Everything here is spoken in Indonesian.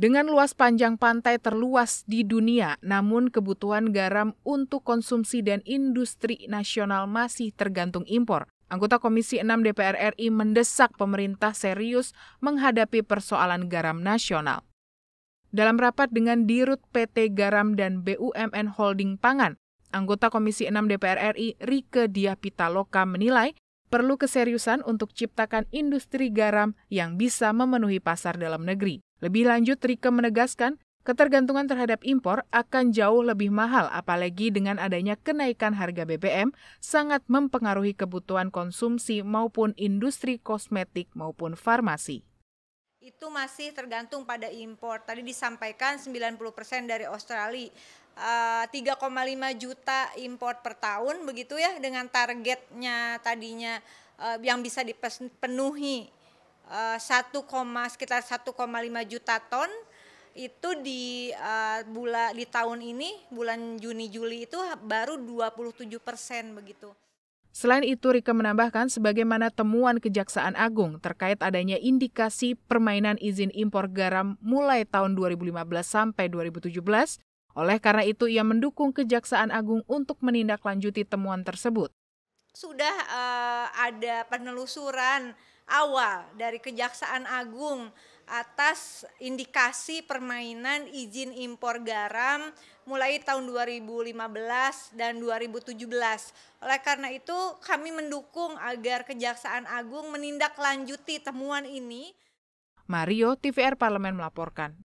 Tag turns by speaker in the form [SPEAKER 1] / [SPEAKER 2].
[SPEAKER 1] Dengan luas panjang pantai terluas di dunia, namun kebutuhan garam untuk konsumsi dan industri nasional masih tergantung impor. Anggota Komisi 6 DPR RI mendesak pemerintah serius menghadapi persoalan garam nasional. Dalam rapat dengan Dirut PT Garam dan BUMN Holding Pangan, anggota Komisi 6 DPR RI Rike Diah Pitaloka menilai perlu keseriusan untuk ciptakan industri garam yang bisa memenuhi pasar dalam negeri. Lebih lanjut, Rike menegaskan ketergantungan terhadap impor akan jauh lebih mahal apalagi dengan adanya kenaikan harga BBM sangat mempengaruhi kebutuhan konsumsi maupun industri kosmetik maupun farmasi
[SPEAKER 2] itu masih tergantung pada impor. Tadi disampaikan 90% dari Australia. 3,5 eh, juta impor per tahun begitu ya dengan targetnya tadinya eh, yang bisa dipenuhi 1, eh, sekitar 1,5 juta ton itu di uh, eh, bulan di tahun ini bulan Juni Juli itu baru 27 persen begitu.
[SPEAKER 1] Selain itu, Rika menambahkan sebagaimana temuan Kejaksaan Agung terkait adanya indikasi permainan izin impor garam mulai tahun 2015 sampai 2017, oleh karena itu ia mendukung Kejaksaan Agung untuk menindaklanjuti temuan tersebut.
[SPEAKER 2] Sudah uh, ada penelusuran awal dari Kejaksaan Agung atas indikasi permainan izin impor garam mulai tahun 2015 dan 2017. Oleh karena itu, kami mendukung agar Kejaksaan Agung menindaklanjuti temuan ini.
[SPEAKER 1] Mario, TVR Parlemen melaporkan.